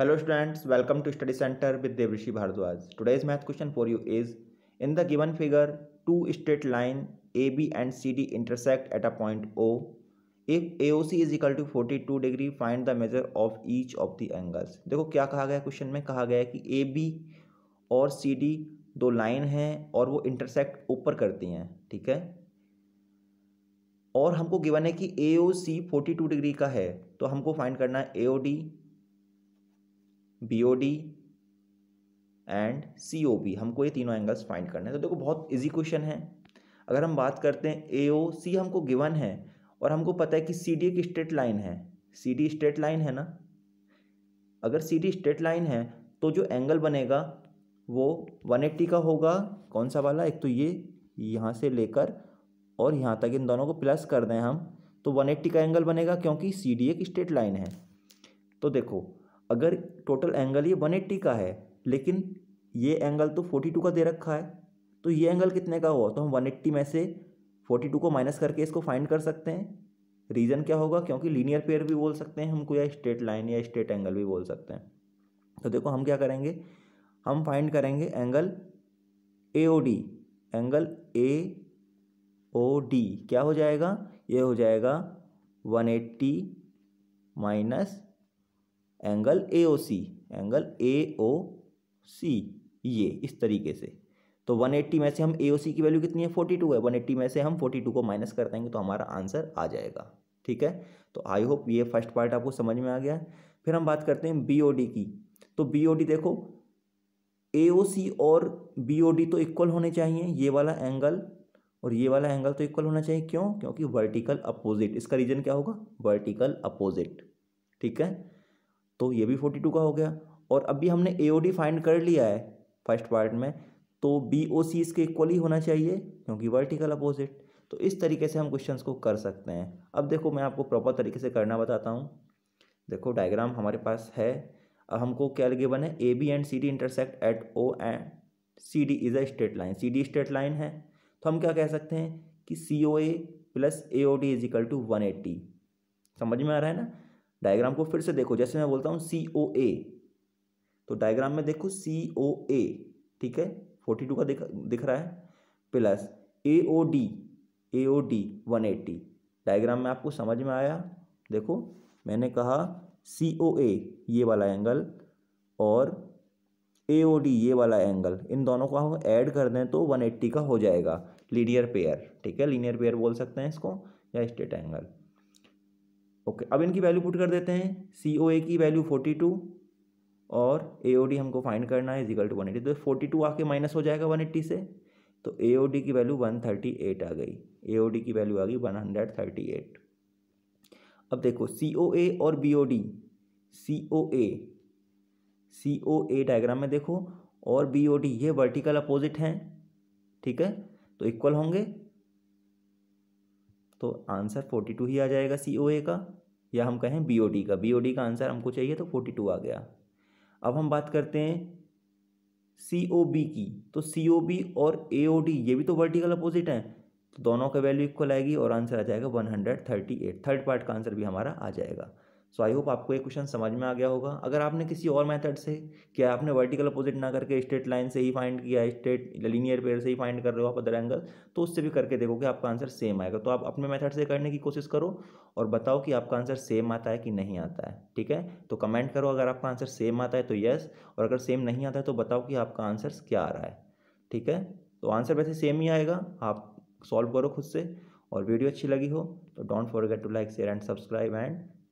hello students welcome to study centre with Dev Rishi Bhardwaj today's math question for you is in the given figure two straight line A B and C D intersect at a point O if A O C is equal to forty two degree find the measure of each of the angles देखो क्या कहा गया question में कहा गया है कि A B और सी डी दो लाइन हैं और वो इंटरसेक्ट ऊपर करती हैं ठीक है और हमको गिवन है कि A O C forty two degree का है तो हमको फाइंड करना है A O D B O D and C O B हमको ये तीनों एंगल्स फाइंड करने हैं तो देखो बहुत इजी क्वेश्चन है अगर हम बात करते हैं ए ओ सी हमको गिवन है और हमको पता है कि सी डी एक स्ट्रेट लाइन है सी डी स्ट्रेट लाइन है ना अगर सी डी स्ट्रेट लाइन है तो जो एंगल बनेगा वो वन एट्टी का होगा कौन सा वाला एक तो ये यहाँ से लेकर और यहाँ तक इन दोनों को प्लस कर दें हम तो वन एट्टी का एंगल बनेगा क्योंकि सी डी एक स्ट्रेट लाइन है तो देखो अगर टोटल एंगल ये वन एट्टी का है लेकिन ये एंगल तो फोर्टी टू का दे रखा है तो ये एंगल कितने का हुआ तो हम वन एट्टी में से फोर्टी टू को माइनस करके इसको फाइंड कर सकते हैं रीज़न क्या होगा क्योंकि लीनियर पेयर भी बोल सकते हैं हमको या स्ट्रेट लाइन या स्ट्रेट एंगल भी बोल सकते हैं तो देखो हम क्या करेंगे हम फाइंड करेंगे angle A O D angle A O D क्या हो जाएगा ये हो जाएगा one eighty minus angle A O C angle A O C ये इस तरीके से तो 180 में से हम ए ओ सी की वैल्यू कितनी है 42 है 180 में से हम 42 को माइनस कर देंगे तो हमारा आंसर आ जाएगा ठीक है तो आई होप ये फर्स्ट पार्ट आपको समझ में आ गया है फिर हम बात करते हैं बी ओ डी की तो बी ओ डी देखो ए ओ सी और बी ओ डी तो इक्वल होने चाहिए ये वाला एंगल और ये वाला एंगल तो इक्वल होना चाहिए क्यों क्योंकि वर्टिकल अपोजिट इसका रीजन क्या होगा वर्टिकल अपोजिट ठीक है तो ये भी फोर्टी टू का हो गया और अभी हमने ए ओ डी फाइंड कर लिया है फर्स्ट पार्ट में तो बी ओ सी इसके इक्वली होना चाहिए क्योंकि वर्टिकल अपोजिट तो इस तरीके से हम क्वेश्चन को कर सकते हैं अब देखो मैं आपको प्रॉपर तरीके से करना बताता हूँ देखो डायग्राम हमारे पास है हमको क्या लगे बने A B and C D intersect at O and C D is a straight line C D straight line है तो हम क्या कह सकते हैं कि C O A plus A O D is equal to one eighty समझ में आ रहा है ना डायग्राम को फिर से देखो जैसे मैं बोलता हूँ सी ओ ए तो डायग्राम में देखो सी ओ ए ठीक है फोर्टी टू का दिख दिख रहा है plus A O D A O D one eighty diagram में आपको समझ में आया देखो मैंने कहा सी ओ ए ये वाला एंगल और ए ओ डी ये वाला एंगल इन दोनों को हम ऐड कर दें तो वन एट्टी का हो जाएगा लीनियर पेयर ठीक है लीनियर पेयर बोल सकते हैं इसको या स्टेट एंगल ओके अब इनकी वैल्यू पुट कर देते हैं सी ओ ए की वैल्यू फोर्टी टू और ए ओ डी हमको फाइंड करना है इजिकल टू वन एटी तो फोर्टी टू आके माइनस हो जाएगा वन एट्टी से तो ए ओ डी की वैल्यू वन थर्टी एट आ गई ए ओ डी की वैल्यू आ गई वन हंड्रेड थर्टी एट अब देखो सी ओ ए और B O D C O A C O A diagram में देखो और बी ओ डी ये वर्टिकल अपोजिट हैं ठीक है तो इक्वल होंगे तो आंसर फोर्टी टू ही आ जाएगा सी ओ ए का या हम कहें बी ओ डी का बी ओ डी का आंसर हमको चाहिए तो फोर्टी टू आ गया अब हम बात करते हैं सी ओ बी की तो सी ओ बी और ए ओ डी ये भी तो वर्टिकल अपोजिट हैं तो दोनों का वैल्यू इक्वल आएगी और आंसर आ जाएगा one hundred thirty eight third part का आंसर भी हमारा आ जाएगा सो आई होप आपको ये क्वेश्चन समझ में आ गया होगा अगर आपने किसी और मेथड से क्या आपने वर्टिकल अपोजिट ना करके स्ट्रेट लाइन से ही फाइंड किया स्ट्रेट लीनियर पेयर से ही फाइंड कर रहे हो आप अदर एंगल तो उससे भी करके देखो कि आपका आंसर सेम आएगा तो आप अपने मेथड से करने की कोशिश करो और बताओ कि आपका आंसर सेम आता है कि नहीं आता है ठीक है तो कमेंट करो अगर आपका आंसर सेम आता है तो येस और अगर सेम नहीं आता है तो बताओ कि आपका आंसर क्या आ रहा है ठीक है तो आंसर वैसे सेम ही आएगा आप सॉल्व करो खुद से और वीडियो अच्छी लगी हो तो don't forget to like share and subscribe and